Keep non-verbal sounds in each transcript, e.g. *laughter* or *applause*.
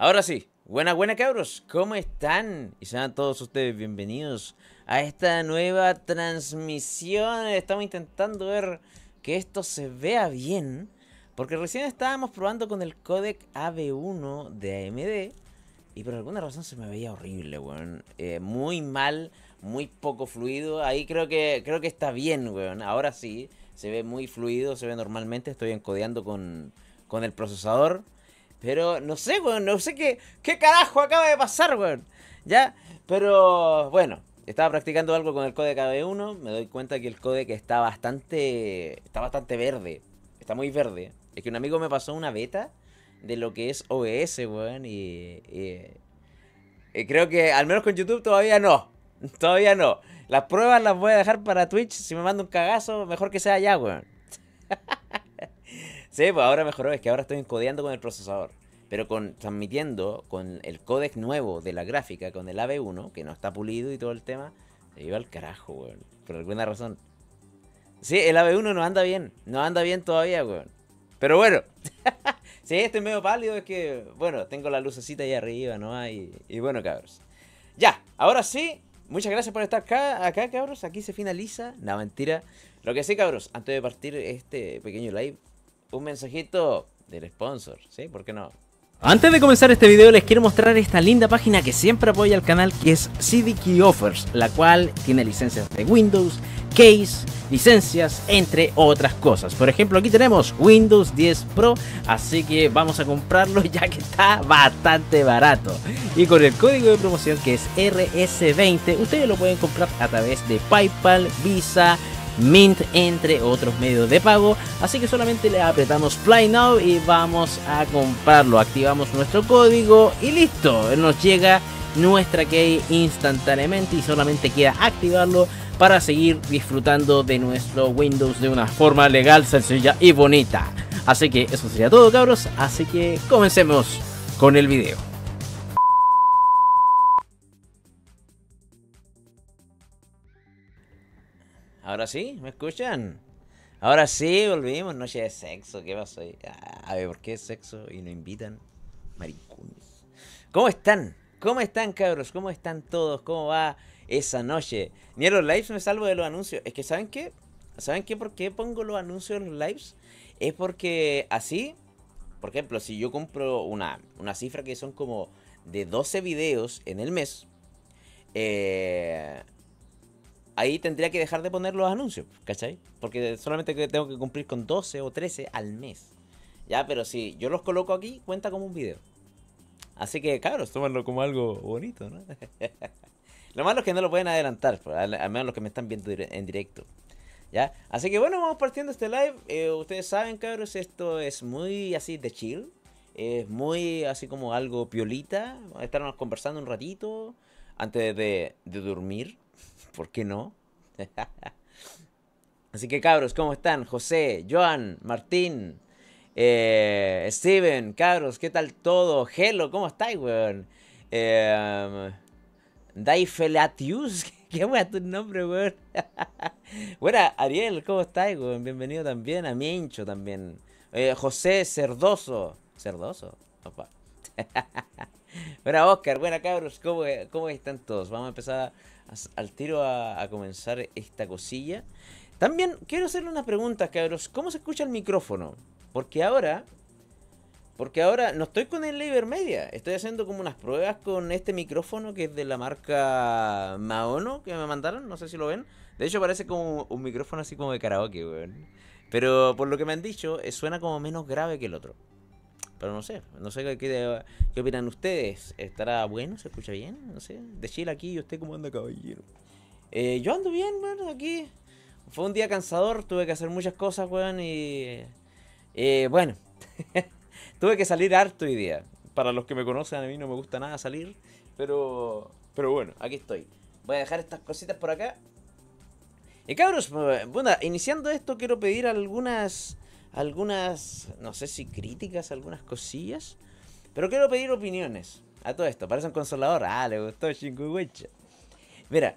Ahora sí, buena, buena cabros, ¿cómo están? Y sean todos ustedes bienvenidos a esta nueva transmisión. Estamos intentando ver que esto se vea bien, porque recién estábamos probando con el codec av 1 de AMD y por alguna razón se me veía horrible, weón. Eh, muy mal, muy poco fluido. Ahí creo que, creo que está bien, weón. Ahora sí, se ve muy fluido, se ve normalmente. Estoy encodeando con, con el procesador. Pero no sé, weón, no sé qué, qué carajo acaba de pasar, weón. Ya, pero bueno, estaba practicando algo con el codec AB1, me doy cuenta que el codec está bastante está bastante verde, está muy verde. Es que un amigo me pasó una beta de lo que es OBS, weón, y, creo que al menos con YouTube todavía no, *laughs* todavía no. Las pruebas las voy a dejar para Twitch, si me mando un cagazo, mejor que sea allá, weón. *laughs* Sí, pues ahora mejoró, es que ahora estoy encodeando con el procesador. Pero con, transmitiendo con el codec nuevo de la gráfica, con el AB1, que no está pulido y todo el tema, se iba al carajo, weón. Por alguna razón. Sí, el AB1 no anda bien. No anda bien todavía, weón. Pero bueno. si *laughs* estoy medio pálido, es que, bueno, tengo la lucecita ahí arriba, ¿no? Y, bueno, cabros. Ya, ahora sí. Muchas gracias por estar acá, acá, cabros. Aquí se finaliza. No, mentira. Lo que sí, cabros, antes de partir este pequeño live, un mensajito del sponsor, ¿sí? ¿Por qué no? Antes de comenzar este video les quiero mostrar esta linda página que siempre apoya al canal que es CDK Offers, la cual tiene licencias de Windows, case, licencias, entre otras cosas. Por ejemplo, aquí tenemos Windows 10 Pro, así que vamos a comprarlo *laughs* ya que está bastante barato. Y con el código de promoción que es RS20, ustedes lo pueden comprar a través de PayPal, Visa, Mint, entre otros medios de pago. Así que solamente le apretamos Play Now y vamos a comprarlo. Activamos nuestro código y listo, nos llega nuestra key instantáneamente y solamente queda activarlo para seguir disfrutando de nuestro Windows de una forma legal, sencilla y bonita. Así que eso sería todo cabros, así que comencemos con el video. Ahora sí, ¿me escuchan? Ahora sí, volvimos. Noche de sexo, ¿qué pasó? A ah, ver, ¿por qué sexo? Y no invitan maricones. ¿Cómo están? ¿Cómo están, cabros? ¿Cómo están todos? ¿Cómo va esa noche? Ni a los lives me salvo de los anuncios. Es que, ¿saben qué? ¿Saben qué? ¿Por qué pongo los anuncios en los lives? Es porque así, por ejemplo, si yo compro una, una cifra que son como de 12 videos en el mes, eh ahí tendría que dejar de poner los anuncios, ¿cachai? Porque solamente tengo que cumplir con 12 o 13 al mes. Ya, pero si yo los coloco aquí, cuenta como un video. Así que, cabros, tómalo como algo bonito, ¿no? *laughs* lo malo es que no lo pueden adelantar, pues, al menos los que me están viendo en directo. ¿Ya? Así que bueno, vamos partiendo este live. Eh, ustedes saben, cabros, esto es muy así de chill. Es muy así como algo piolita. Estarnos conversando un ratito antes de, de dormir. ¿Por qué no? *laughs* Así que cabros, ¿cómo están? José, Joan, Martín, eh, Steven, cabros, ¿qué tal todo? Hello, ¿cómo estáis, weón? Eh, em, Daifelatius, *laughs* qué buena tu nombre, weón. *laughs* Buena, Ariel, ¿cómo estáis, weón? Bienvenido también, a Miencho también. Eh, José Cerdoso, Cerdoso, papá. Buena Oscar, buena cabros, ¿Cómo, ¿cómo están todos? Vamos a empezar al tiro a, comenzar esta cosilla. También quiero hacerle unas preguntas, cabros. ¿Cómo se escucha el micrófono? Porque ahora porque ahora no estoy con el Liber Media, estoy haciendo como unas pruebas con este micrófono que es de la marca Maono que me mandaron, no sé si lo ven. De hecho parece como un micrófono así como de karaoke, weón. Pero por lo que me han dicho, eh, suena como menos grave que el otro. Pero no sé, no sé qué, qué opinan ustedes. ¿Estará bueno? ¿Se escucha bien? No sé. De Chile aquí, ¿y usted cómo anda, caballero? Eh, yo ando bien, bueno, aquí. Fue un día cansador, tuve que hacer muchas cosas, weón, y... Eh, bueno, *laughs* tuve que salir harto hoy día. Para los que me conocen, a mí no me gusta nada salir, pero... Pero bueno, aquí estoy. Voy a dejar estas cositas por acá. Y cabros, eh, bueno, iniciando esto quiero pedir algunas algunas, no sé si críticas, algunas cosillas. Pero quiero pedir opiniones a todo esto. Parece un consolador. Ah, le gustó Shinkuwecha. Mira,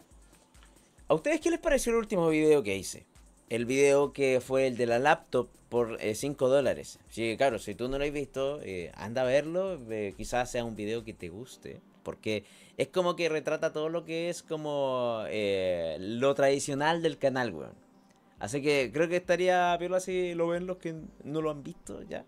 ¿a ustedes qué les pareció el último video que hice? El video que fue el de la laptop por 5 eh, dólares. Sí, claro, si tú no lo has visto, eh, anda a verlo. Eh, quizás sea un video que te guste. Porque es como que retrata todo lo que es como lo tradicional del canal, weón. Así que creo que estaría peor si lo ven los que no lo han visto ya.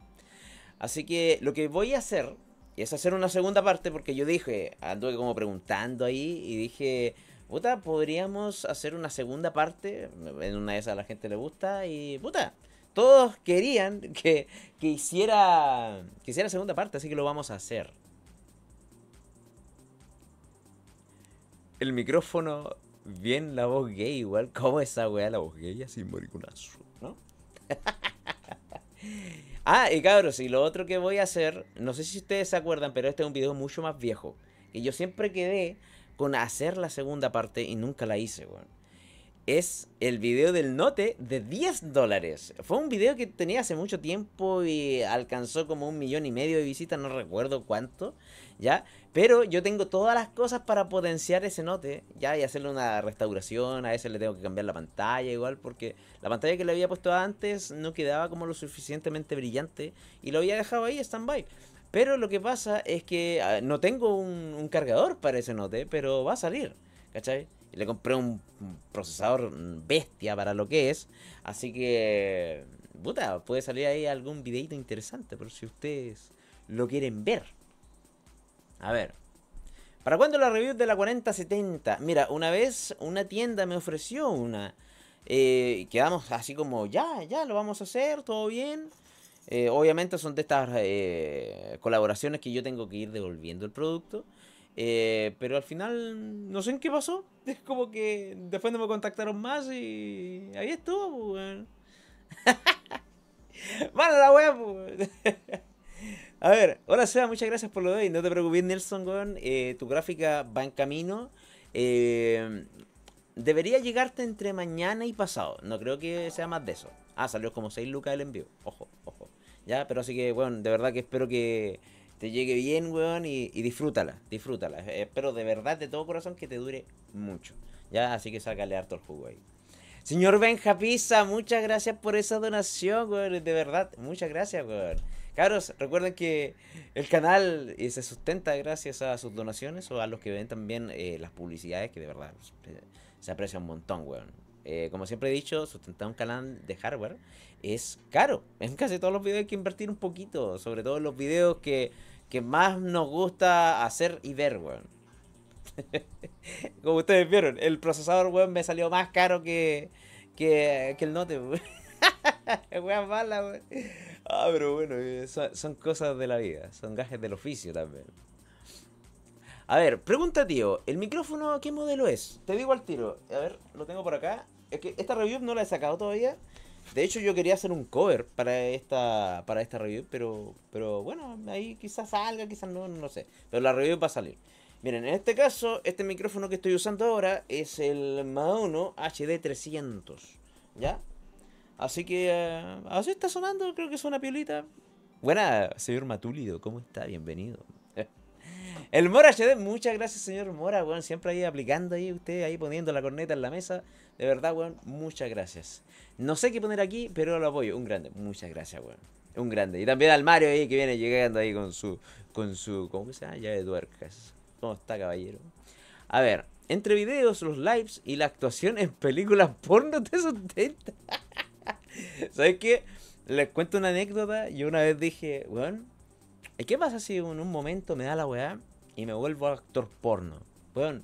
Así que lo que voy a hacer es hacer una segunda parte porque yo dije, anduve como preguntando ahí y dije, puta, podríamos hacer una segunda parte. En una de esas a la gente le gusta y puta, todos querían que, que, hiciera, que hiciera segunda parte, así que lo vamos a hacer. El micrófono bien la voz gay igual. como esa weá la voz gay así mariconazo? ¿No? *laughs* ah, y cabros, y lo otro que voy a hacer, no sé si ustedes se acuerdan, pero este es un video mucho más viejo. Que yo siempre quedé con hacer la segunda parte y nunca la hice, weón es el video del Note de 10 dólares. Fue un video que tenía hace mucho tiempo y alcanzó como un millón y medio de visitas, no recuerdo cuánto, ¿ya? Pero yo tengo todas las cosas para potenciar ese Note, ¿ya? Y hacerle una restauración, a ese le tengo que cambiar la pantalla igual, porque la pantalla que le había puesto antes no quedaba como lo suficientemente brillante y lo había dejado ahí, stand-by. Pero lo que pasa es que ah, no tengo un, un cargador para ese Note, pero va a salir, ¿cachai? le compré un procesador bestia para lo que es. Así que, puta, puede salir ahí algún videito interesante por si ustedes lo quieren ver. A ver. ¿Para cuándo la review de la 4070? Mira, una vez una tienda me ofreció una. Eh, quedamos así como, ya, ya, lo vamos a hacer, todo bien. Eh, obviamente son de estas eh, colaboraciones que yo tengo que ir devolviendo el producto. Eh, pero al final, no sé en qué pasó. *laughs* Es como que después no me contactaron más y ahí estuvo, Vale, pues, *laughs* Mala la weá, pues. *laughs* A ver, hola Seba, muchas gracias por lo de hoy. No te preocupes, Nelson, eh, tu gráfica va en camino. Eh, debería llegarte entre mañana y pasado. No creo que sea más de eso. Ah, salió como 6 lucas el envío. Ojo, ojo. Ya, pero así que, bueno, de verdad que espero que te llegue bien, weón, y, disfrútala, disfrútala. Espero eh, de verdad, de todo corazón, que te dure mucho. Ya, así que sácale harto el jugo ahí. Señor Benja muchas gracias por esa donación, weón. De verdad, muchas gracias, weón. Caros, recuerden que el canal eh, se sustenta gracias a sus donaciones o a los que ven también eh, las publicidades, que de verdad pues, se, aprecia un montón, weón. como siempre he dicho, sustentar un canal de hardware es caro. En casi todos los videos hay que invertir un poquito, sobre todo en los videos que que más nos gusta hacer y ver, weón. *laughs* Como ustedes vieron, el procesador, weón, me salió más caro que, que, el Note, *laughs* weón. mala, weón. Ah, pero bueno, eh, son, son cosas de la vida, son gajes del oficio también. A ver, pregunta tío, ¿el micrófono qué modelo es? Te digo al tiro, a ver, lo tengo por acá. Es que esta review no la he sacado todavía, de hecho, yo quería hacer un cover para esta para esta review, pero pero bueno, ahí quizás salga, quizás no, no sé. Pero la review va a salir. Miren, en este caso, este micrófono que estoy usando ahora es el Mauno HD300, ¿ya? Así que eh, así está sonando, creo que suena una piolita. Buena, señor Matulido, ¿cómo está? Bienvenido. El Mora HD, muchas gracias, señor Mora, weón. Siempre ahí aplicando ahí, usted ahí poniendo la corneta en la mesa. De verdad, weón, muchas gracias. No sé qué poner aquí, pero lo apoyo. Un grande, muchas gracias, weón. Un grande. Y también al Mario ahí que viene llegando ahí con su. con su. ¿Cómo se llama? ya de tuercas. ¿Cómo está, caballero? A ver, entre videos, los lives y la actuación en películas porno te sustenta. *laughs* ¿Sabes qué? Les cuento una anécdota. Yo una vez dije, weón, ¿qué pasa si en un momento me da la weá y me vuelvo actor porno. Bueno,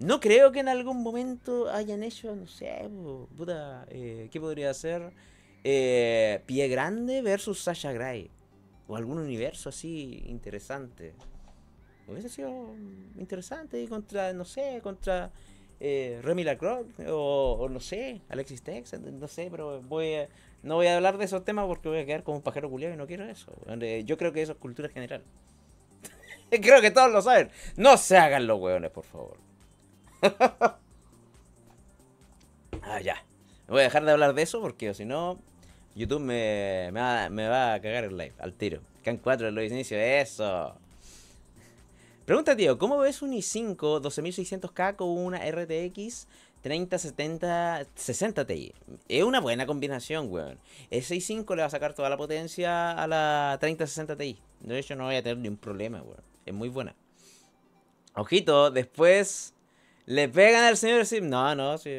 no creo que en algún momento hayan hecho, no sé, eh, ¿qué podría ser? Eh, Pie Grande versus Sasha Gray. O algún universo así interesante. Hubiese sido interesante contra, no sé, contra eh, Remy Lacroix o, no sé, Alexis Tex, no sé, pero voy no voy a hablar de esos temas porque voy a quedar como un pajero culiado y no quiero eso. Eh, yo creo que eso es cultura general. *laughs* Creo que todos lo saben. No se hagan los hueones, por favor. *laughs* ah, ya. Voy a dejar de hablar de eso porque si no, YouTube me, va, a cagar el live al tiro. Can 4 lo inicio, eso. Pregunta, tío, ¿cómo ves un i5 12600K con una RTX 3070 60 Ti? Es una buena combinación, weón. Ese i5 le va a sacar toda la potencia a la 3060 Ti. De hecho, no voy a tener ni un problema, weón. Es muy buena. Ojito, después le pegan al señor Steve. No, no, sí,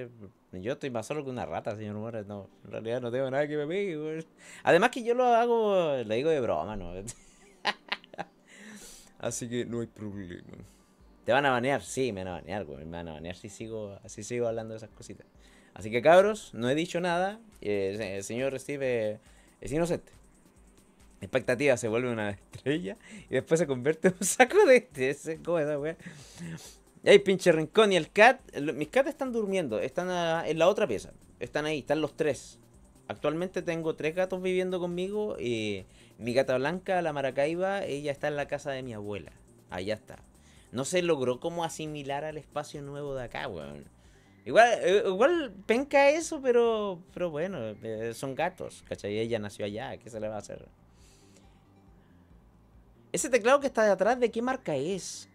yo estoy más solo que una rata, señor Morales. No, en realidad no tengo nada que me pegue. Además que yo lo hago, le digo de broma, ¿no? *laughs* Así que no hay problema. Te van a banear, sí, me van a banear, güey. Me van a banear si sigo, así sigo hablando de esas cositas. Así que cabros, no he dicho nada. el eh, señor Steve eh, es inocente expectativa se vuelve una estrella y después se convierte en un saco de este. ¿Cómo es esa weá? Y pinche rincón y el cat. Mis cats están durmiendo, están en la otra pieza. Están ahí, están los tres. Actualmente tengo tres gatos viviendo conmigo. Y mi gata blanca, la maracaiba, ella está en la casa de mi abuela. Allá está. No se logró como asimilar al espacio nuevo de acá, weón. Igual, eh, igual penca eso, pero, pero bueno, eh, son gatos, ¿cachai? Ella nació allá, ¿qué se le va a hacer? Ese teclado que está de atrás, ¿de qué marca es?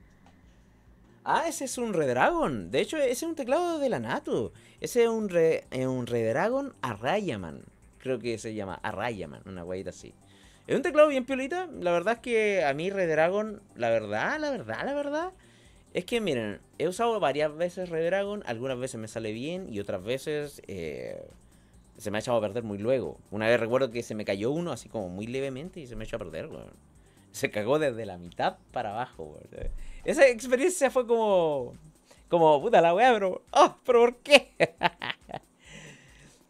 Ah, ese es un Redragon. De hecho, ese es un teclado de la NATO. Ese es un, Redragon Arrayaman. Creo que se llama Arrayaman, una guayita así. Es un teclado bien piolita. La verdad es que a mí Redragon, la verdad, la verdad, la verdad. Es que miren, he usado varias veces Redragon. Algunas veces me sale bien y otras veces eh, se me ha echado a perder muy luego. Una vez recuerdo que se me cayó uno así como muy levemente y se me echó a perder, se cagó desde la mitad para abajo, Esa experiencia fue como. Como, puta la weá, bro. Ah, pero por qué! *laughs*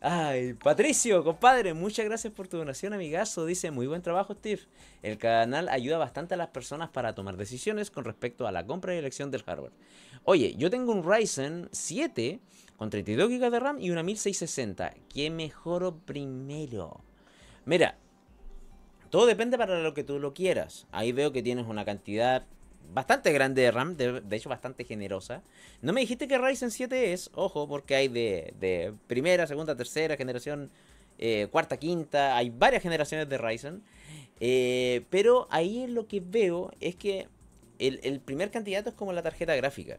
Ay, Patricio, compadre, muchas gracias por tu donación, amigazo. Dice, muy buen trabajo, Steve. El canal ayuda bastante a las personas para tomar decisiones con respecto a la compra y elección del hardware. Oye, yo tengo un Ryzen 7 con 32 GB de RAM y una 1660. ¿Qué mejoro primero? Mira, todo depende para lo que tú lo quieras. Ahí veo que tienes una cantidad bastante grande de RAM, de, hecho bastante generosa. No me dijiste que Ryzen 7 es, ojo, porque hay de, primera, segunda, tercera generación, eh, cuarta, quinta, hay varias generaciones de Ryzen. Eh, pero ahí lo que veo es que el, el, primer candidato es como la tarjeta gráfica.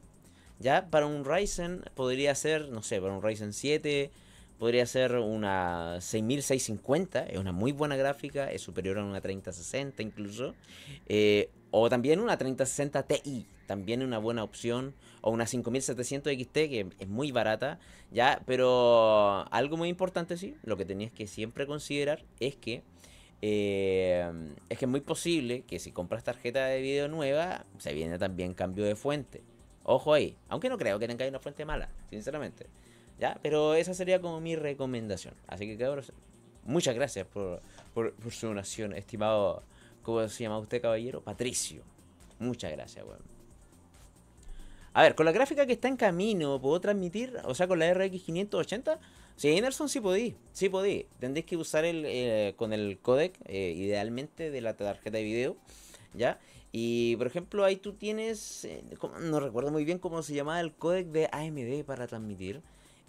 Ya para un Ryzen podría ser, no sé, para un Ryzen 7 podría ser una 6650, es una muy buena gráfica, es superior a una 3060 incluso, eh, o también una 3060 Ti, también una buena opción, o una 5700 XT que es muy barata, ya, pero algo muy importante sí, lo que tenías que siempre considerar es que eh, es que es muy posible que si compras tarjeta de video nueva, se viene también cambio de fuente. Ojo ahí, aunque no creo que tenga una fuente mala, sinceramente. ¿ya? Pero esa sería como mi recomendación. Así que cabros, muchas gracias por, su donación, estimado, ¿cómo se llama usted, caballero? Patricio. Muchas gracias, weón. A ver, con la gráfica que está en camino, ¿puedo transmitir? O sea, con la RX 580. Sí, Anderson, sí podí, sí podí. Tendréis que usar eh, con el codec, eh, idealmente, de la tarjeta de video, ¿ya? Y, por ejemplo, ahí tú tienes, eh, no recuerdo muy bien cómo se llamaba el codec de AMD para transmitir,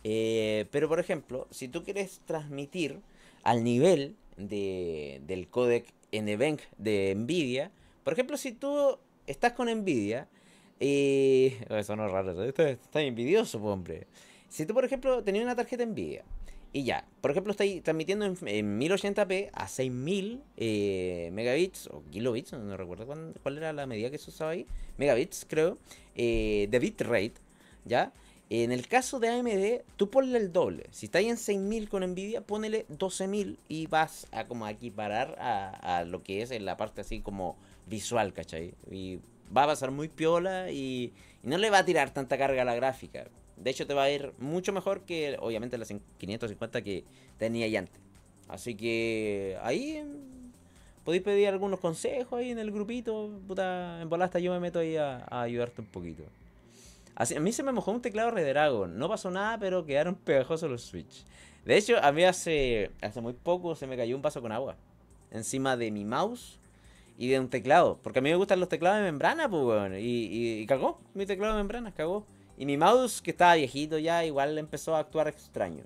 eh, pero por ejemplo, si tú quieres transmitir al nivel de, del codec NVENC de Nvidia, por ejemplo, si tú estás con Nvidia, eh, *laughs* eso no es raro, está, está envidioso, hombre. Si tú, por ejemplo, tenías una tarjeta Nvidia y ya, por ejemplo, estáis transmitiendo en, 1080p a 6000 eh, megabits o kilobits, no, recuerdo cuál era la medida que se usaba ahí, megabits creo, de bitrate, ¿ya? En el caso de AMD, tú ponle el doble. Si estáis en 6000 con Nvidia, ponele 12000 y vas a como equiparar a, a lo que es en la parte así como visual, ¿cachai? Y va a pasar muy piola y, no le va a tirar tanta carga a la gráfica. De hecho, te va a ir mucho mejor que, obviamente, la 550 que tenía ahí antes. Así que ahí mm, podéis pedir algunos consejos ahí en el grupito. Puta, en bolasta yo me meto ahí a ayudarte un poquito a mí se me mojó un teclado Redragon, No pasó nada, pero quedaron *laughs* pegajosos los Switch. De hecho, a mí hace, hace muy poco se me cayó un vaso con agua. Encima de mi mouse y de un teclado. Porque a mí me gustan los teclados de membrana, pues, y, y, cagó. Mi teclado de membrana, cagó. Y mi mouse, que estaba viejito ya, igual empezó a actuar extraño.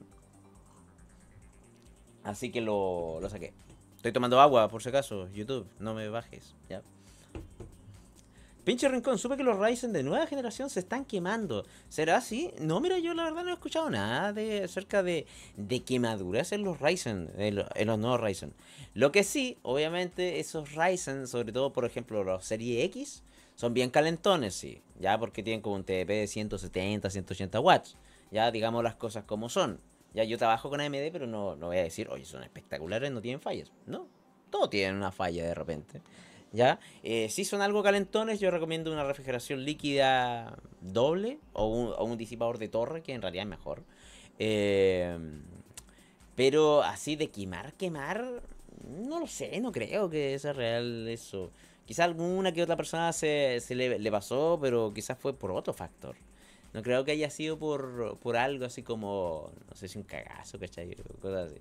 Así que lo, lo saqué. Estoy tomando agua, por si acaso. YouTube, no me bajes. Ya. Pinche rincón, supe que los Ryzen de nueva generación se están quemando. ¿Será así? No, mira, yo la verdad no he escuchado nada de, acerca de, de quemaduras en los Ryzen, en, los nuevos Ryzen. Lo que sí, obviamente, esos Ryzen, sobre todo, por ejemplo, los Serie X, son bien calentones, sí. Ya porque tienen como un TDP de 170, 180 watts. Ya digamos las cosas como son. Ya yo trabajo con AMD, pero no, no voy a decir, oye, son espectaculares, no tienen fallas. No, todo tienen una falla de repente. ¿ya? Eh, si son algo calentones, yo recomiendo una refrigeración líquida doble o un, disipador de torre, que en realidad es mejor. Em, pero así de quemar, quemar, no lo sé, no creo que sea real eso. Quizás alguna que otra persona se, le, pasó, pero quizás fue por otro factor. No creo que haya sido por, por algo así como, no sé si un cagazo, ¿cachai? Cosas así.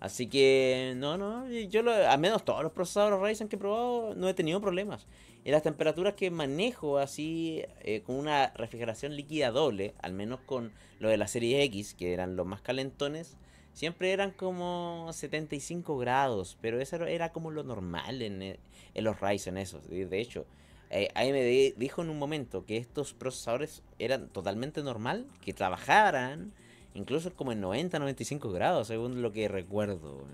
Así que, no, no, yo al menos todos los procesadores Ryzen que he probado no he tenido problemas. En las temperaturas que manejo así, eh, con una refrigeración líquida doble, al menos con lo de la serie X, que eran los más calentones, siempre eran como 75 grados, pero eso era como lo normal en, eh, los Ryzen esos. De hecho, eh, AMD dijo en un momento que estos procesadores eran totalmente normal, que trabajaran incluso como en 90, 95 grados, según lo que recuerdo.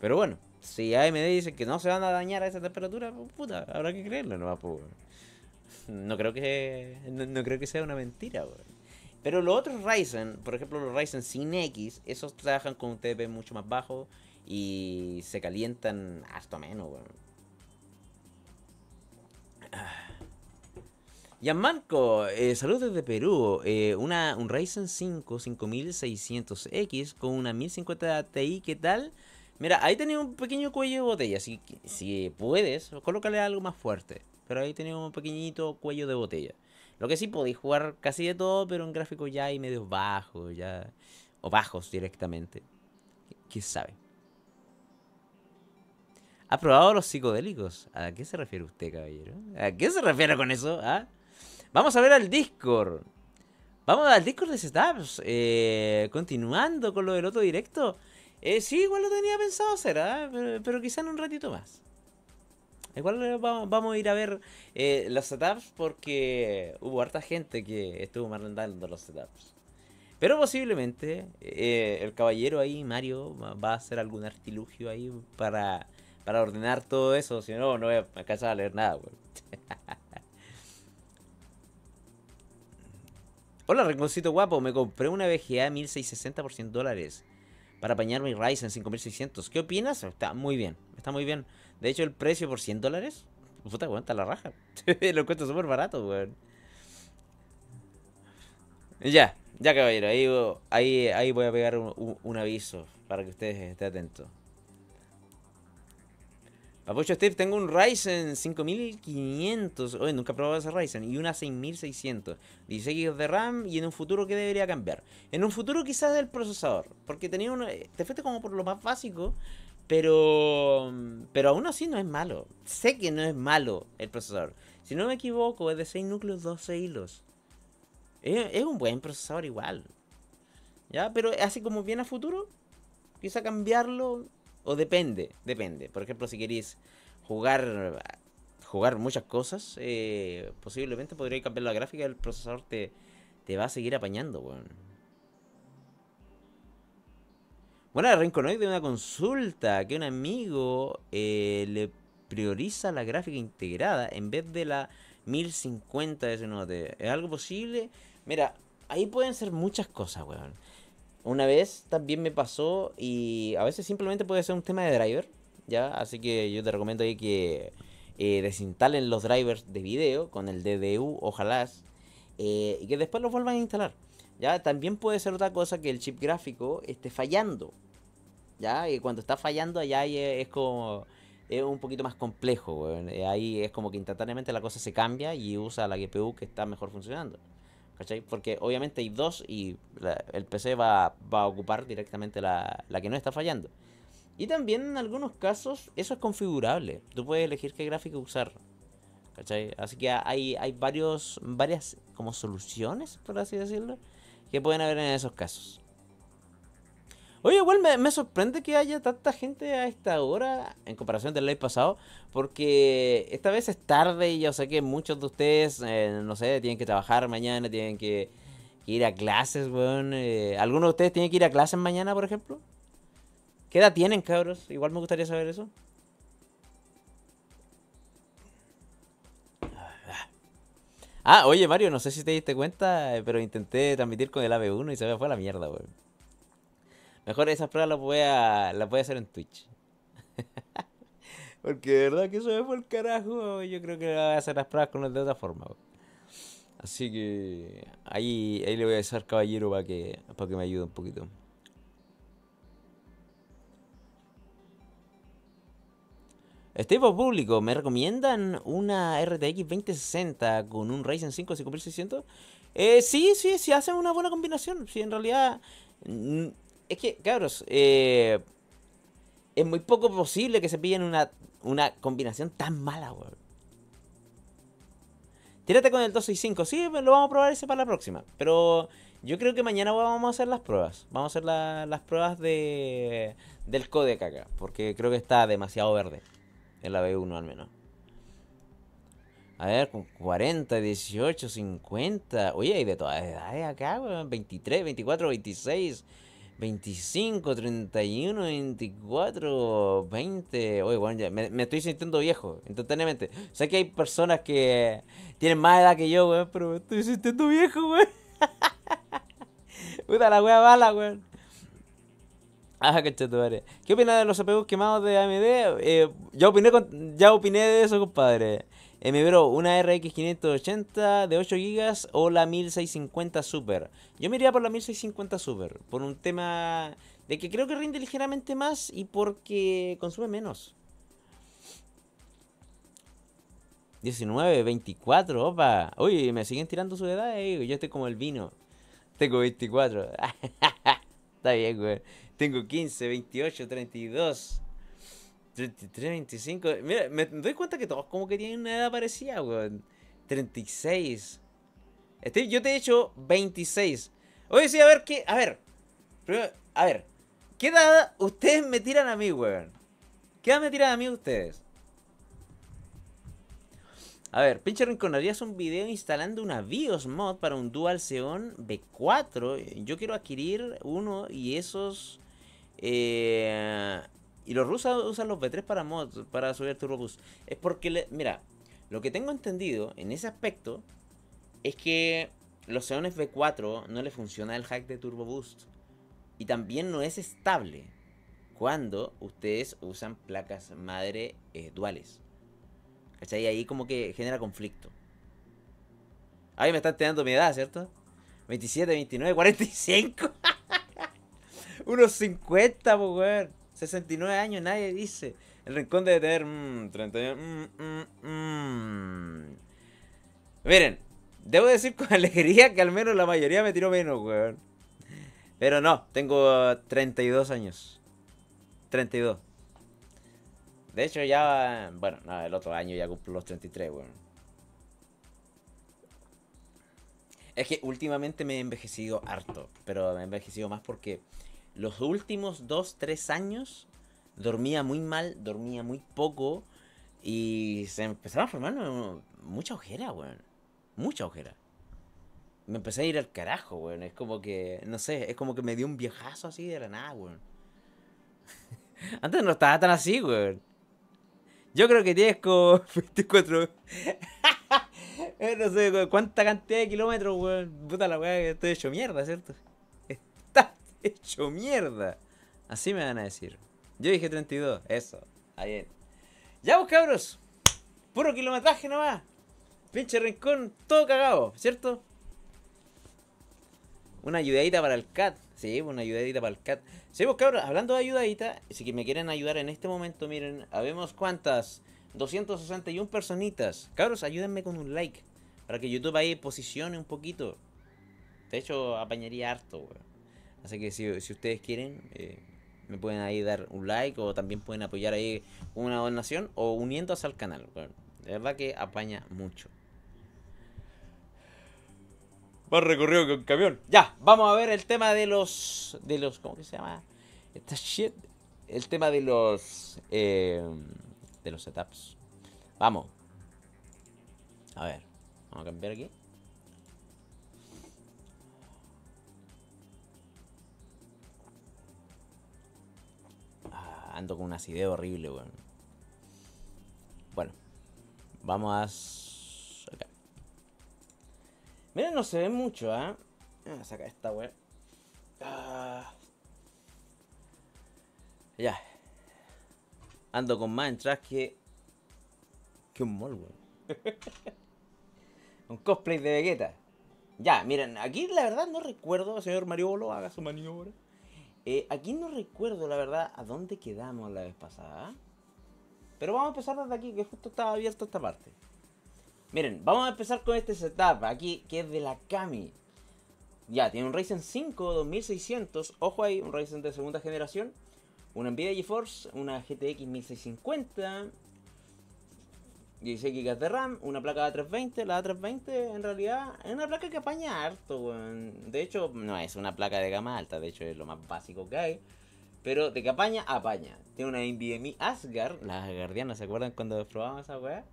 Pero bueno, si AMD dice que no se van a dañar a esa temperatura, pues, puta, habrá que creerlo pues, No creo que no, creo que sea una mentira, Pero los otros Ryzen, por ejemplo, los Ryzen sin X, esos trabajan con un TDP mucho más bajo y se calientan hasta menos, Gianmarco, eh, saludos desde Perú. Eh, una, un Ryzen 5 5600X con una 1050 Ti, ¿qué tal? Mira, ahí tenía un pequeño cuello de botella, si puedes, colócale algo más fuerte. Pero ahí tenía un pequeñito cuello de botella. Lo que sí podéis jugar casi de todo, pero en gráfico ya hay medios bajos, ya. O bajos directamente. ¿Quién sabe? ¿Ha probado los psicodélicos? ¿A qué se refiere usted, caballero? ¿A qué se refiere con eso? ¿Ah? Vamos a ver al Discord. Vamos al Discord de Setups. Eh, continuando con lo del otro directo. Eh, sí, igual lo tenía pensado hacer, ¿ah? pero, quizá en un ratito más. Igual eh, vamos, a ir a ver los setups porque hubo harta gente que estuvo mandando los setups. Pero posiblemente el caballero ahí, Mario, va a hacer algún artilugio ahí para, para ordenar todo eso. Si no, no voy a alcanzar a leer nada. *laughs* Hola, Rinconcito Guapo. Me compré una VGA 1660 por 100 dólares para apañar mi Ryzen 5600. ¿Qué opinas? Está muy bien. Está muy bien. De hecho, el precio por 100 dólares. Puta, aguanta la raja. *laughs* Lo cuento súper barato, weón. Ya, ya caballero. Ahí, ahí, voy a pegar un, un aviso para que ustedes estén atentos. Apoyo Steve, tengo un Ryzen 5500. Oye, nunca he probado ese Ryzen. Y una 6600. 16 GB de RAM. ¿Y en un futuro qué debería cambiar? En un futuro quizás del procesador. Porque tenía uno, eh, te fuiste como por lo más básico. Pero, pero aún así no es malo. Sé que no es malo el procesador. Si no me equivoco, es de 6 núcleos, 12 hilos. Es, un buen procesador igual. ¿Ya? Pero así como viene a futuro, quizá cambiarlo o depende, depende. Por ejemplo, si queréis jugar jugar muchas cosas, eh, posiblemente podríais cambiar la gráfica y el procesador te, te va a seguir apañando, weón. Bueno, Rinconoid de una consulta que un amigo eh, le prioriza la gráfica integrada en vez de la 1050 de ese ¿Es algo posible? Mira, ahí pueden ser muchas cosas, weón. Una vez también me pasó y a veces simplemente puede ser un tema de driver, ¿ya? Así que yo te recomiendo que eh, desinstalen los drivers de video con el DDU, ojalá, eh, y que después los vuelvan a instalar. ¿Ya? También puede ser otra cosa que el chip gráfico esté fallando. ¿Ya? Y cuando está fallando allá es como es un poquito más complejo. Eh, ahí es como que instantáneamente la cosa se cambia y usa la GPU que está mejor funcionando. ¿Cachai? Porque obviamente hay dos y el PC va, a ocupar directamente la, la, que no está fallando. Y también en algunos casos eso es configurable. Tú puedes elegir qué gráfico usar. ¿Cachai? Así que hay, hay varios, varias como soluciones, por así decirlo, que pueden haber en esos casos. Oye, igual me, sorprende que haya tanta gente a esta hora en comparación del live pasado, porque esta vez es tarde y yo sé que muchos de ustedes, eh, no sé, tienen que trabajar mañana, tienen que, ir a clases, weón. Eh, ¿Alguno de ustedes tiene que ir a clases mañana, por ejemplo? ¿Qué edad tienen, cabros? Igual me gustaría saber eso. Ah, oye Mario, no sé si te diste cuenta, eh, pero intenté transmitir con el AB1 y se me fue la mierda, weón. Mejor esas pruebas las voy a, las voy a hacer en Twitch. *laughs* Porque de verdad que eso es por el carajo. Yo creo que voy a hacer las pruebas con las de otra forma. Así que ahí, ahí le voy a avisar caballero para que, para que me ayude un poquito. Este por Público, ¿me recomiendan una RTX 2060 con un Ryzen 5 5600? Eh, sí, sí, sí, hacen una buena combinación. Sí, en realidad es que, cabros, eh, es muy poco posible que se pillen una, una combinación tan mala, weón. Tírate con el 265. Sí, lo vamos a probar ese para la próxima. Pero yo creo que mañana vamos a hacer las pruebas. Vamos a hacer las pruebas de, del codec acá. Porque creo que está demasiado verde. En la B1 al menos. A ver, con 40, 18, 50. Oye, hay de todas edades acá, weón. 23, 24, 26. 25, 31, 24, 20. Oye, bueno, ya me, estoy sintiendo viejo, instantáneamente. Sé que hay personas que tienen más edad que yo, weón, pero me estoy sintiendo viejo, weón. *laughs* Puta la wea mala, weón. Ah, ¿Qué opinas de los CPUs quemados de AMD? Eh, ya, opiné ya opiné de eso, compadre. Me una RX 580 de 8 GB o la 1650 Super. Yo me iría por la 1650 Super, por un tema de que creo que rinde ligeramente más y porque consume menos. 19, 24, opa. Uy, me siguen tirando su edad, eh? yo estoy como el vino. Tengo 24. *laughs* Está bien, güey. Tengo 15, 28, 32. 33, 25. Mira, me doy cuenta que todos como que tienen una edad parecida, weón. 36. estoy yo te he hecho 26. Oye, sí, a ver, ¿qué? A ver. a ver. ¿Qué edad ustedes me tiran a mí, weón? ¿Qué edad me tiran a mí ustedes? A ver, pinche rinconarías un video instalando una BIOS mod para un Dual Xeon B4. Yo quiero adquirir uno y esos... Eh, y los rusos usan los V3 para mod, para subir Turbo Boost Es porque, mira, lo que tengo entendido en ese aspecto es que los Xeones V4 no le funciona el hack de Turbo Boost. Y también no es estable cuando ustedes usan placas madre eh, duales. ¿Cachai? Ahí como que genera conflicto. Ahí me están teniendo mi edad, ¿cierto? 27, 29, 45. Unos 50, pues, 69 años, nadie dice. El rincón debe tener mmm, 31. Mm, mm, mm. Miren, debo decir con *laughs* alegría que al menos la mayoría me tiró menos, weón. Pero no, tengo 32 años. 32. De hecho, ya. Bueno, no, el otro año ya cumplo los 33, weón. Es que últimamente me he envejecido harto, pero me he envejecido más porque los últimos 2, 3 años dormía muy mal, dormía muy poco y se empezaron a formar mucha ojera, weón. Mucha ojera. Me empecé a ir al carajo, weón. Es como que, no sé, es como que me dio un viejazo así de la nada, weón. *laughs* Antes no estaba tan así, weón. Yo creo que tienes como 24... no sé, ¿cuánta cantidad de kilómetros, weón? Puta la weá que estoy hecho mierda, ¿cierto? *laughs* hecho mierda. Así me van a decir. Yo dije 32, eso. Ahí Ya vos cabros. Puro kilometraje nomás. Pinche rincón, todo cagado, ¿cierto? Una ayudadita para el cat. Sí, una ayudadita para el cat. Sí, vos cabros, hablando de ayudadita, si me quieren ayudar en este momento, miren, habemos cuántas. 261 personitas. Cabros, ayúdenme con un like. Para que YouTube ahí posicione un poquito. De hecho, apañaría harto, weón. Así que si, ustedes quieren, eh, me pueden ahí dar un like o también pueden apoyar ahí una donación o uniéndose al canal. de verdad que apaña mucho. Más recorrido que un camión. Ya, vamos a ver el tema de los. de los. ¿Cómo que se llama? Esta shit. El tema de los. Eh, de los setups. Vamos. A ver. Vamos a cambiar aquí. Ando con una acidez horrible, weón. Bueno. Vamos a... Acá. no se ve mucho, ah Vamos ah, a sacar esta, weón. Ah. Ya. Ando con más entradas que... Que un mol, weón. *laughs* un cosplay de Vegeta. Ya, miren, aquí la verdad no recuerdo, señor Mario haga su maniobra. Eh, aquí no recuerdo, la verdad, a dónde quedamos la vez pasada. Pero vamos a empezar desde aquí, que justo estaba abierto esta parte. Miren, vamos a empezar con este setup aquí, que es de la Kami. Ya, tiene un Ryzen 5 2600, ojo ahí, un Ryzen de segunda generación, una Nvidia GeForce, una GTX 1650, 16 GB de RAM, una placa A320. La A320 en realidad es una placa que apaña harto, weón. De hecho, no es una placa de gama alta, de hecho es lo más básico que hay. Pero de que apaña, apaña. Tiene una NVMe Asgard, las Asgardianas, ¿se acuerdan cuando probamos esa weá?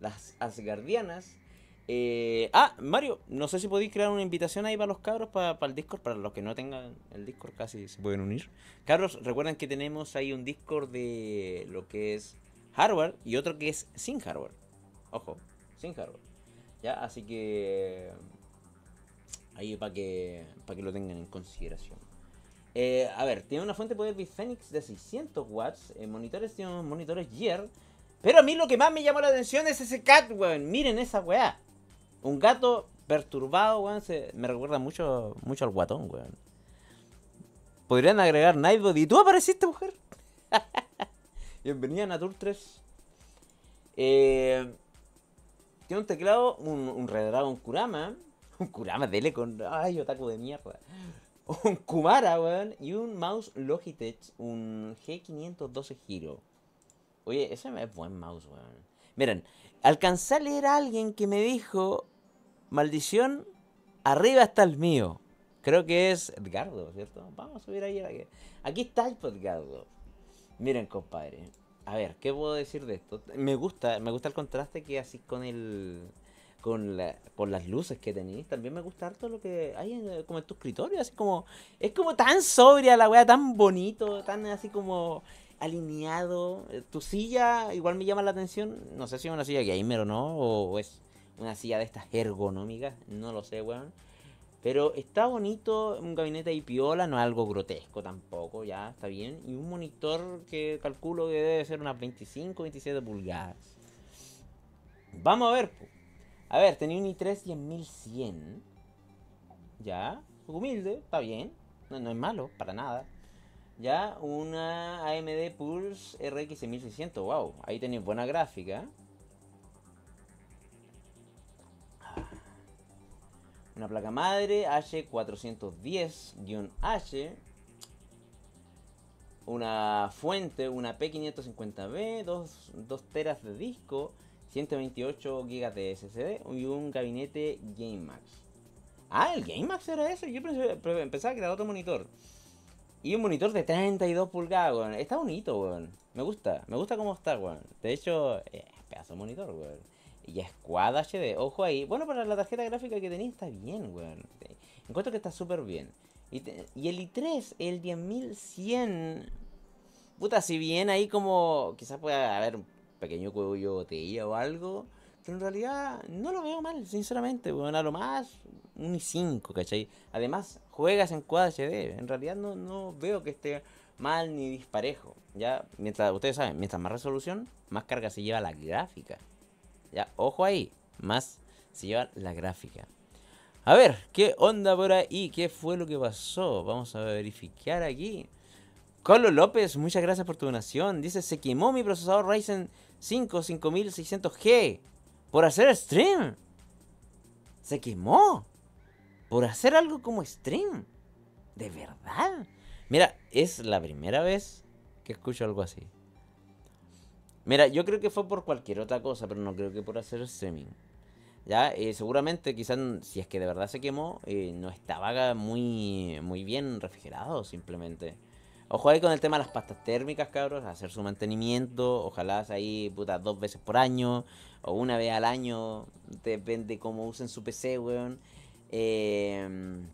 Las Asgardianas. Eh, ah, Mario, no sé si podéis crear una invitación ahí para los cabros, para, el Discord, para los que no tengan el Discord, casi se pueden unir. Carlos, recuerdan que tenemos ahí un Discord de lo que es hardware y otro que es sin hardware. Ojo, sin hardware. ¿Ya? Así que mm, ahí para que, para que lo tengan en consideración. Eh, a ver, tiene una fuente de poder Phoenix de 600 watts, eh, monitores, tiene unos monitores Gear. Pero a mí lo que más me llamó la atención es ese cat, weón. Miren esa weá. Un gato perturbado, weón. me recuerda mucho, mucho al guatón, weón. Podrían agregar Nightbody. ¿Y tú apareciste, mujer? *laughs* Bienvenida a Natur 3. Eh, tiene un teclado, un, un Redragon Kurama. *laughs* Un Kurama de con. Ay, otaco de mierda. Un Kumara, weón. Y un mouse Logitech, un G512 Giro. Oye, ese es buen mouse, weón. Miren, alcanzé a leer a alguien que me dijo: Maldición, arriba está el mío. Creo que es Edgardo, ¿cierto? Vamos a subir ahí. Aquí está el Edgardo. Miren, compadre. A ver, ¿qué puedo decir de esto? Me gusta, me gusta el contraste que así con el. Con, las luces que tenéis. También me gusta harto lo que hay en, como en tu escritorio. Así como. Es como tan sobria la weá, tan bonito, tan así como alineado. Eh, tu silla igual me llama la atención. No sé si es una silla gamer o no, o es una silla de estas ergonómicas. No lo sé, weón. Pero está bonito, un gabinete de piola, no es algo grotesco tampoco, ya está bien. Y un monitor que calculo que debe ser unas 25, 27 pulgadas. Vamos a ver. A ver, tenía un i3 10100. Ya, humilde, está bien. No, no es malo, para nada. Ya, una AMD Pulse RX 1600, wow, ahí tenéis buena gráfica. Una placa madre H410-H. Una fuente, una P550B, 2, teras de disco, 128 GB de SSD y un gabinete GameMax. Ah, el GameMax era ese? Yo pensaba a crear otro monitor. Y un monitor de 32 pulgadas, Está bonito, weón. Me gusta, me gusta cómo está, weón. De hecho, eh, pedazo de monitor, weón. Y es Quad HD, ojo ahí. Bueno, para la tarjeta gráfica que tenía está bien, weón. Encuentro que está súper bien. Y, y, el i3, el 10100. Puta, si bien ahí como quizás pueda haber un pequeño cuello botella o algo. Pero en realidad no lo veo mal, sinceramente. Bueno, a lo más un i5, ¿cachai? Además, juegas en Quad HD. En realidad no, no veo que esté mal ni disparejo. Ya, mientras ustedes saben, mientras más resolución, más carga se lleva la gráfica. Ya, ojo ahí. Más se lleva la gráfica. A ver, ¿qué onda por ahí? ¿Qué fue lo que pasó? Vamos a verificar aquí. Carlos López, muchas gracias por tu donación. Dice, se quemó mi procesador Ryzen 5 5600G por hacer stream. Se quemó. Por hacer algo como stream. De verdad. Mira, es la primera vez que escucho algo así. Mira, yo creo que fue por cualquier otra cosa, pero no creo que por hacer streaming. Ya, eh, seguramente quizás si es que de verdad se quemó, eh, no estaba muy, muy bien refrigerado simplemente. Ojo ahí con el tema de las pastas térmicas, cabros, hacer su mantenimiento, ojalá ahí, puta, dos veces por año o una vez al año, depende cómo usen su PC, weón. Em,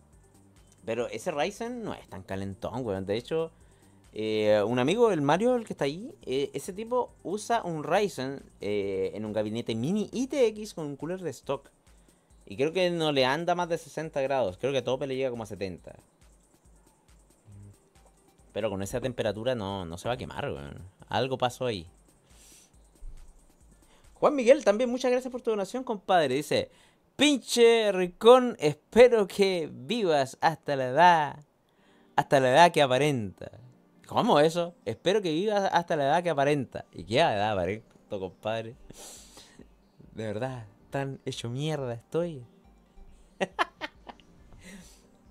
pero ese Ryzen no es tan calentón, weón, de hecho... Eh, un amigo, el Mario, el que está ahí, eh, ese tipo usa un Ryzen eh, en un gabinete mini ITX con un cooler de stock. Y creo que no le anda más de 60 grados. Creo que a tope le llega como a 70. Pero con esa temperatura no, se va a quemar, Algo pasó ahí. Juan Miguel, también muchas gracias por tu donación, compadre. Dice, pinche Ricón, espero que vivas hasta la edad, hasta la edad que aparenta. ¿Cómo eso? Espero que viva hasta la edad que aparenta. ¿Y qué edad aparento, compadre? De verdad, tan hecho mierda estoy. *laughs*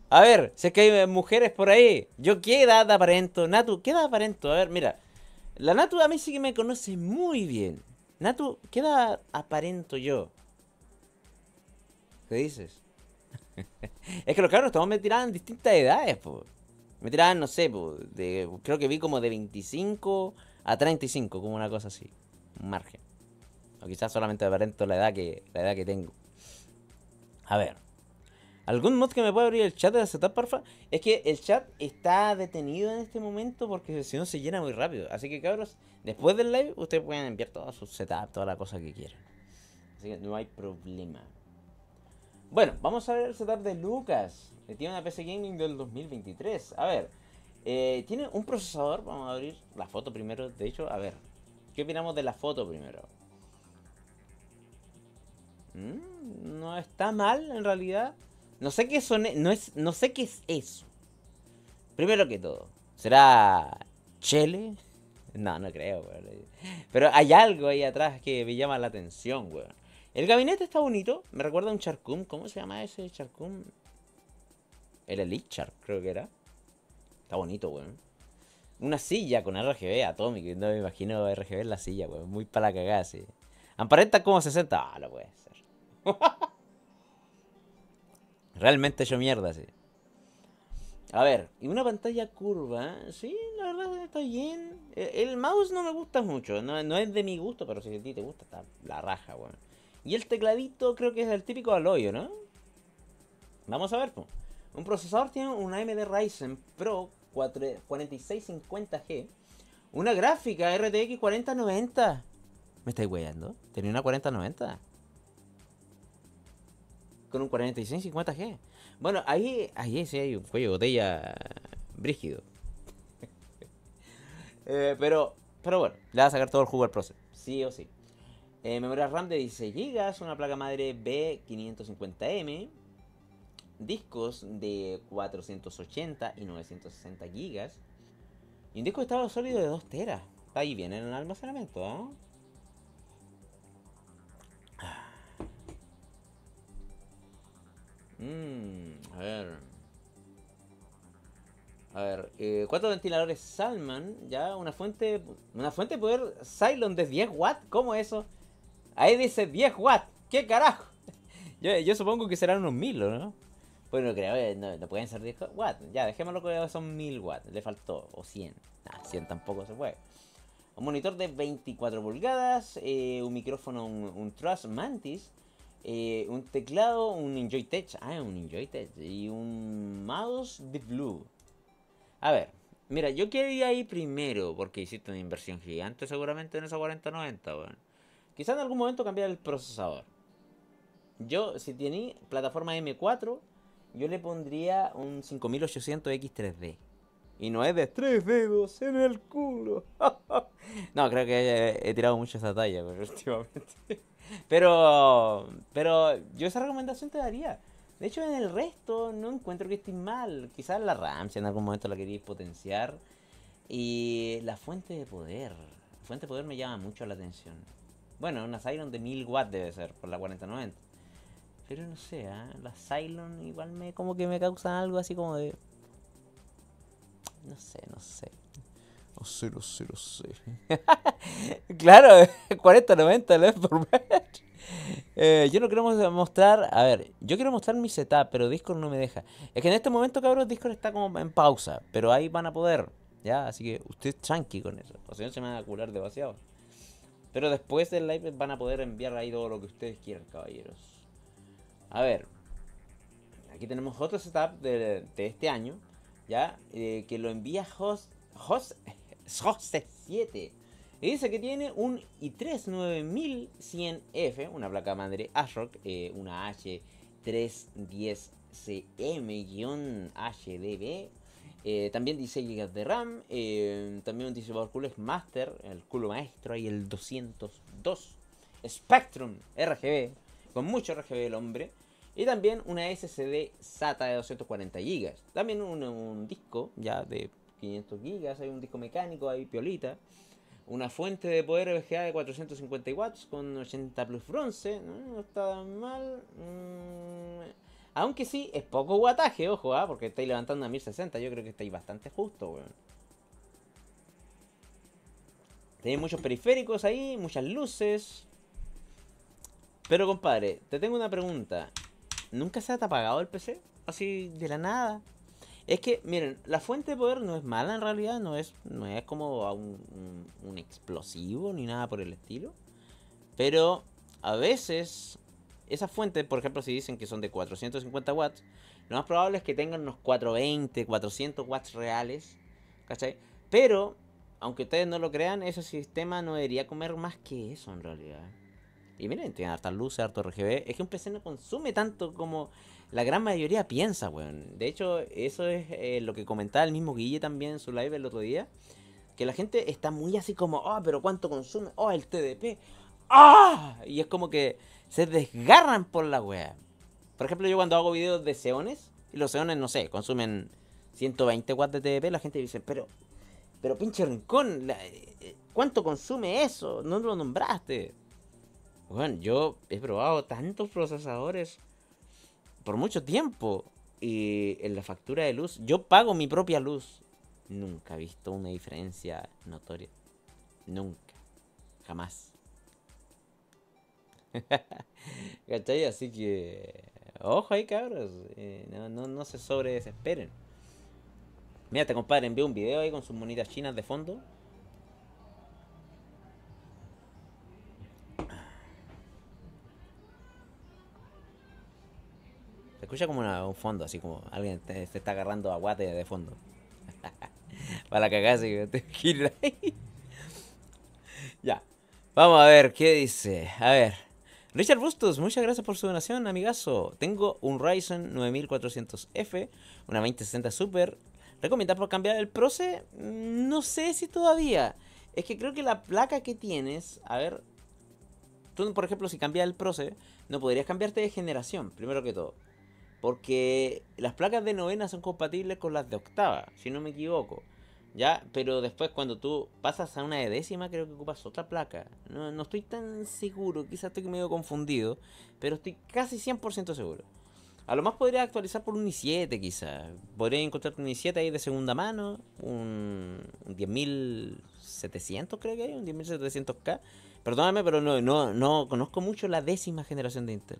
A ver, si es que hay mujeres por ahí. Yo qué edad aparento. Natu, ¿qué edad aparento? A ver, mira. La Natu a mí sí que me conoce muy bien. Natu, ¿qué edad aparento yo? ¿Qué dices? *laughs* es que los cabros estamos metidos en distintas edades, pues. Me tiraban, no sé, pues, creo que vi como de 25 a 35, como una cosa así. Un margen. O quizás solamente aparento la edad que, la edad que tengo. A ver. ¿Algún mod que me pueda abrir el chat de la setup, porfa? Es que el chat está detenido en este momento porque si no se llena muy rápido. Así que cabros, después del live ustedes pueden enviar todas sus setup, toda la cosa que quieran. Así que no hay problema. Bueno, vamos a ver el setup de Lucas tiene una PC Gaming del 2023. A ver, eh, tiene un procesador. Vamos a abrir la foto primero. De hecho, a ver, ¿qué opinamos de la foto primero? Mm, no está mal en realidad. No sé qué son, no es, no sé qué es eso. Primero que todo, ¿será Chele? *laughs* No, no creo, Pero hay algo ahí atrás que me llama la atención, güey. El gabinete está bonito, me recuerda a un charcum. ¿Cómo se llama ese charcum? el Elixir, creo que era. Está bonito, weón. Una silla con RGB Atomic. No me imagino RGB en la silla, weón. Muy para la cagada, sí. Amparenta como 60. Ah, lo puede ser. *laughs* Realmente yo mierda, sí. A ver, y una pantalla curva, sí, la verdad está bien. E, el mouse no me gusta mucho, no, es de mi gusto, pero si a ti te gusta, está la raja, weón. Y el tecladito creo que es el típico al hoyo, ¿no? Vamos a ver, pues. Un procesador tiene un AMD Ryzen Pro 4650G, una gráfica RTX 4090. ¿Me estáis weyando? Tenía una 4090. Con un 4650G. Bueno, ahí, ahí sí hay un cuello de botella brígido. *laughs* Eh, pero, pero bueno, le va a sacar todo el jugo al Sí o sí. Eh, memoria RAM de 16 GB, una placa madre B550M, discos de 480 y 960 gigas. Y un disco de estado sólido de 2 teras. ahí viene en el almacenamiento, ¿ah? mm, a ver. A ver, eh, cuatro ventiladores Salman, ya una fuente, una fuente de poder Cylon de 10 watts, ¿cómo eso? Ahí dice 10 watts, ¿qué carajo? *laughs* Yo, yo supongo que serán unos mil, ¿no? Bueno, no creo, eh, no, no pueden ser 10 watts. Ya, dejémoslo que son 1000 watts. Le faltó, o 100. Ah, 100 tampoco se puede. Un monitor de 24 pulgadas, eh, un micrófono, un, Trust Mantis, eh, un teclado, un EnjoyTech. Ah, un EnjoyTech. Y un mouse de Blue. A ver, mira, yo quería ir primero porque hiciste una inversión gigante seguramente en esa 4090, 90 quizás en algún momento cambiar el procesador. Yo, si tenía plataforma M4, yo le pondría un 5800X3D. Y no es de tres dedos en el culo. *laughs* no, creo que he, tirado mucho esa talla *laughs* pero pero, yo esa recomendación te daría. De hecho, en el resto no encuentro que esté mal. Quizás la RAM, si en algún momento la queréis potenciar. Y la fuente de poder. La fuente de poder me llama mucho la atención. Bueno, una Siren de 1000 watts debe ser, por la 4090. Pero no sé, ¿eh? Cylon igual me como que me causa algo así como de. No sé, no sé. No sé, no sé, *laughs* claro, 40-90 es *laughs* por eh, yo no quiero mostrar. A ver, yo quiero mostrar mi setup, pero Discord no me deja. Es que en este momento, cabrón, Discord está como en pausa. Pero ahí van a poder. ¿Ya? Así que ustedes tranqui con eso. O si no se me van a curar demasiado. Pero después del live van a poder enviar ahí todo lo que ustedes quieran, caballeros. A ver, aquí tenemos otro setup de, este año, ¿ya? Eh, que lo envía host, host, 7 y dice que tiene un i3 9100F, una placa madre ASRock, eh, una H310CM-HDB. Eh, también 16 GB de RAM, también un disipador culo Master, el culo maestro, y el 202 Spectrum RGB, con mucho RGB el hombre. Y también una SSD SATA de 240 GB. También un, disco ya de 500 GB. Hay un disco mecánico, ahí piolita. Una fuente de poder VGA de 450 watts con 80 plus bronce. No, está tan mal. Mm, aunque sí, es poco guataje, ojo, ¿ah? porque estáis levantando a 1060. Yo creo que estáis bastante justo, weón. Tenéis muchos periféricos ahí, muchas luces. Pero compadre, te tengo una pregunta. ¿Nunca se ha apagado el PC? Así de la nada. Es que, miren, la fuente de poder no es mala en realidad, no es, no es como un, explosivo ni nada por el estilo. Pero a veces, esas fuentes, por ejemplo, si dicen que son de 450 watts, lo más probable es que tengan unos 420, 400 watts reales. ¿Cachai? Pero, aunque ustedes no lo crean, ese sistema no debería comer más que eso en realidad. Y miren, tienen hartas luces, harto RGB. Es que un PC no consume tanto como la gran mayoría piensa, weón. De hecho, eso es eh, lo que comentaba el mismo Guille también en su live el otro día. Que la gente está muy así como, oh, pero ¿cuánto consume? Oh, el TDP. ¡Ah! Y es como que se desgarran por la weá. Por ejemplo, yo cuando hago videos de Seones, y los Seones, no sé, consumen 120 watts de TDP, la gente dice, pero, pero pinche rincón, eh, eh, ¿cuánto consume eso? No lo nombraste bueno, yo he probado tantos procesadores por mucho tiempo y en la factura de luz, yo pago mi propia luz. Nunca he visto una diferencia notoria. Nunca. Jamás. *laughs* ¿Cachai? Así que... Ojo ahí, cabros. Eh, no, no, no se sobredesesperen. Mira, te este compadre envió un video ahí con sus monitas chinas de fondo. escucha como un fondo, así como alguien te, está agarrando aguate de fondo. *laughs* Para cagarse que *laughs* Ya. Vamos a ver qué dice. A ver. Richard Bustos, muchas gracias por su donación, amigazo. Tengo un Ryzen 9400F, una 2060 Super. ¿Recomiendas por cambiar el Proce? No sé si todavía. Es que creo que la placa que tienes, a ver, tú por ejemplo si cambias el Proce, no podrías cambiarte de generación, primero que todo. Porque las placas de novena son compatibles con las de octava, si no me equivoco. ¿Ya? Pero después cuando tú pasas a una de décima creo que ocupas otra placa. No, estoy tan seguro, quizás estoy medio confundido, pero estoy casi 100% seguro. A lo más podría actualizar por un i7 quizás. Podría encontrar un i7 ahí de segunda mano, un, 10700 creo que hay, un 10700K. Perdóname, pero no, no, no conozco mucho la décima generación de Intel.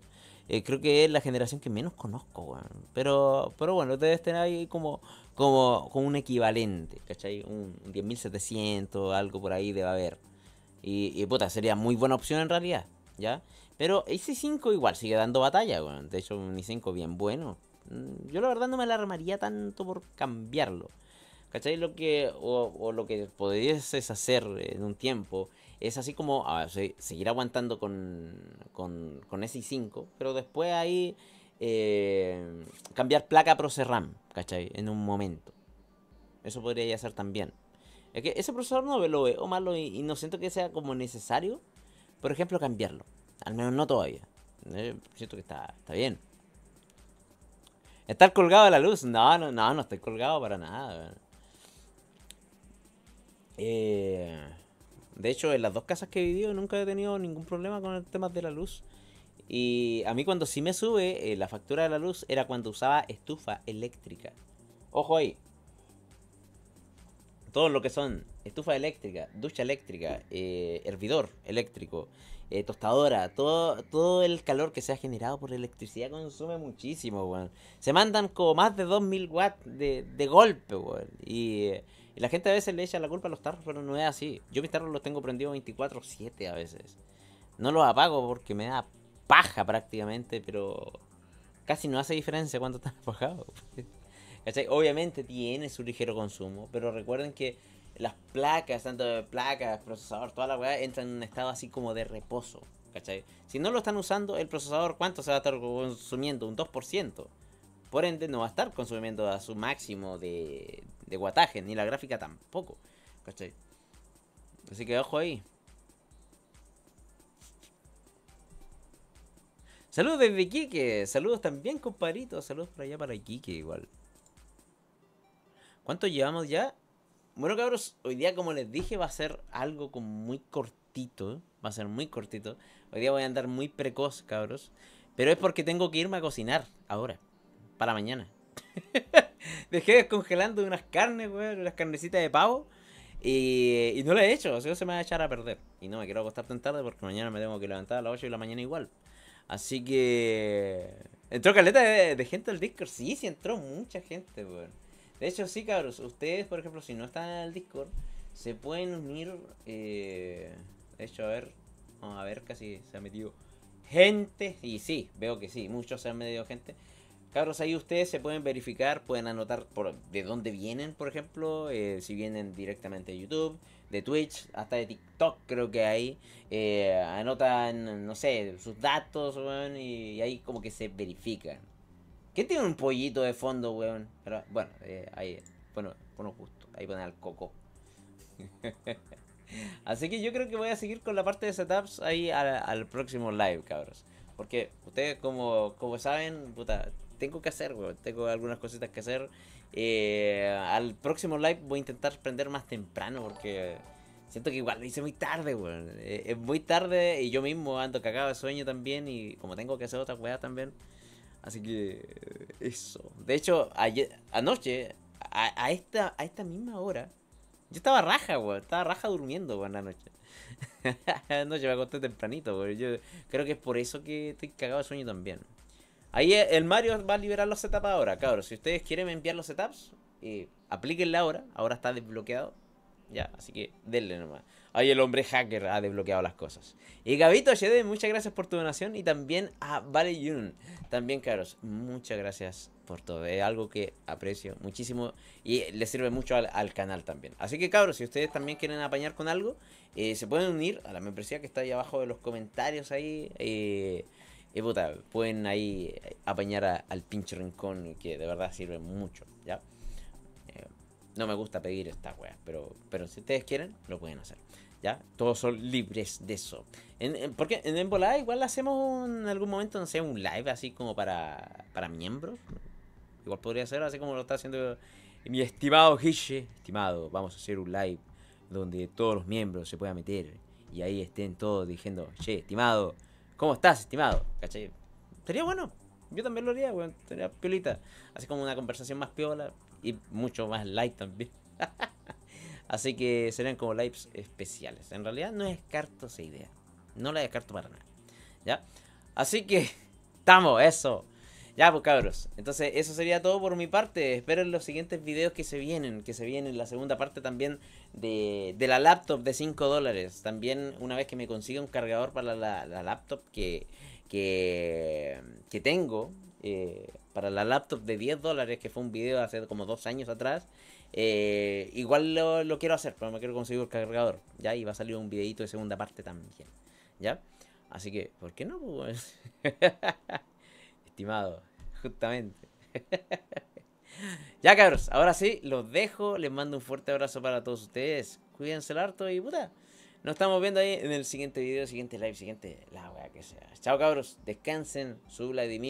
Eh, creo que es la generación que menos conozco, Pero, pero bueno, ustedes tener ahí como, como, un equivalente, ¿cachai? Un, 10700 10.700, algo por ahí debe haber. Y, y, puta, sería muy buena opción en realidad, ¿ya? Pero ese 5 igual sigue dando batalla, De hecho, un i5 bien bueno. Mm, yo la verdad no me alarmaría tanto por cambiarlo. ¿Cachai? Lo que, o, lo que podrías hacer en un tiempo es así como seguir aguantando con, con, con SI5, pero después ahí eh, cambiar placa RAM... ¿cachai? En un momento. Eso podría ya ser también. Es que ese procesador no lo veo malo y, no siento que sea como necesario, por ejemplo, cambiarlo. Al menos no todavía. Eh, siento que está, está bien. Estar colgado de la luz. No, no, no, no estoy colgado para nada. Eh, de hecho, en las dos casas que he vivido nunca he tenido ningún problema con el tema de la luz. Y a mí cuando sí me sube eh, la factura de la luz era cuando usaba estufa eléctrica. Ojo ahí. Todo lo que son estufa eléctrica, ducha eléctrica, eh, hervidor eléctrico, eh, tostadora, todo, todo el calor que se ha generado por la electricidad consume muchísimo, weón. Se mandan como más de 2000 watts de, de golpe, weón. Y y la gente a veces le echa la culpa a los tarros, pero no es así. Yo mis tarros los tengo prendidos 24-7 a veces. No los apago porque me da paja prácticamente, pero casi no hace diferencia cuando están *laughs* apagados. Obviamente tiene su ligero consumo, pero recuerden que las placas, tanto placas, procesador, toda la weá, entran en un estado así como de reposo. ¿Cachai? Si no lo están usando, el procesador, ¿cuánto se va a estar consumiendo? Un 2%. Por ende, no va a estar consumiendo a su máximo de, de guataje, ni la gráfica tampoco. ¿Cachai? Así que ojo ahí. Saludos desde Quique, Saludos también, compadrito. Saludos para allá para Iquique igual. ¿Cuánto llevamos ya? Bueno, cabros, hoy día, como les dije, va a ser algo como muy cortito. Va a ser muy cortito. Hoy día voy a andar muy precoz, cabros. Pero es porque tengo que irme a cocinar ahora para mañana. *laughs* Dejé descongelando unas carnes, weón, unas carnecitas de pavo. Y, y no lo he hecho, o sea, se me va a echar a perder. Y no me quiero acostar tan tarde porque mañana me tengo que levantar a las 8 y la mañana igual. Así que. Entró caleta de, gente al Discord. Sí, sí, entró mucha gente, weón. De hecho, sí, cabros. Ustedes, por ejemplo, si no están en el Discord, se pueden unir. Eh, de hecho, a ver. Vamos a ver, casi se ha metido gente. Y sí, veo que sí, muchos se han metido gente. Cabros, ahí ustedes se pueden verificar, pueden anotar por, de dónde vienen, por ejemplo, eh, si vienen directamente de YouTube, de Twitch, hasta de TikTok creo que ahí. Eh, anotan, no sé, sus datos, weón, y, ahí como que se verifican. ¿Qué tiene un pollito de fondo, weón? Pero, bueno, eh, ahí, bueno, bueno, justo, ahí ponen al coco. *laughs* Así que yo creo que voy a seguir con la parte de setups ahí al, próximo live, cabros. Porque ustedes, como, como saben, puta, tengo que hacer, weón. Tengo algunas cositas que hacer. Eh, al próximo live voy a intentar prender más temprano porque siento que igual lo hice muy tarde, weón. Eh, es muy tarde y yo mismo ando cagado de sueño también y como tengo que hacer otras weas también. Así que eh, eso. De hecho, ayer, anoche, a, esta, a esta misma hora, yo estaba raja, weón. Estaba raja durmiendo, weón, anoche. *laughs* anoche me acosté tempranito, weón. Yo creo que es por eso que estoy cagado de sueño también. Ahí eh, el Mario va a liberar los setups ahora, cabros. Si ustedes quieren enviar los setups, eh, ahora. Ahora está desbloqueado. Ya, así que denle nomás. Ahí el hombre hacker ha desbloqueado las cosas. Y Gabito HD, muchas gracias por tu donación. Y también a Vale Yun. También, cabros, muchas gracias por todo. Es algo que aprecio muchísimo y le sirve mucho al, canal también. Así que, cabros, si ustedes también quieren apañar con algo, eh, se pueden unir a la membresía que está ahí abajo de los comentarios ahí. Eh, y puta, pueden ahí apañar al pinche rincón que de verdad sirve mucho, ¿ya? Eh, no me gusta pedir estas weas, pero, pero si ustedes quieren, lo pueden hacer. ¿Ya? Todos son libres de eso. porque en Embolada igual hacemos en algún momento, no un live así como para, para miembros. Igual podría ser así como lo está haciendo mi estimado Hishi. Estimado, vamos a hacer un live donde todos los miembros se puedan meter. Y ahí estén todos diciendo, che, estimado, ¿Cómo estás, estimado? ¿Cachai? Sería bueno. Yo también lo haría, weón. Sería piolita. Así como una conversación más piola y mucho más light también. *laughs* Así que serían como lives especiales. En realidad no descarto esa idea. No la descarto para nada. ¿Ya? Así que, estamos, *laughs* eso. Ya, pues cabros. Entonces, eso sería todo por mi parte. Espero en los siguientes videos que se vienen. Que se vienen la segunda parte también de, de la laptop de 5 dólares. También, una vez que me consiga un cargador para la, la laptop que, que, que tengo. Eh, para la laptop de 10 dólares, que fue un video hace como dos años atrás. Eh, igual lo, lo, quiero hacer, pero me quiero conseguir el cargador. Ya, y va a salir un videito de segunda parte también. ¿Ya? Así que, ¿por qué no? Pues? *laughs* *laughs* Justamente. *laughs* ya cabros, ahora sí, los dejo. Les mando un fuerte abrazo para todos ustedes. Cuídense el harto y puta. Nos estamos viendo ahí en el siguiente video, siguiente live, siguiente la wea que sea. Chao cabros, descansen, su Vladimir.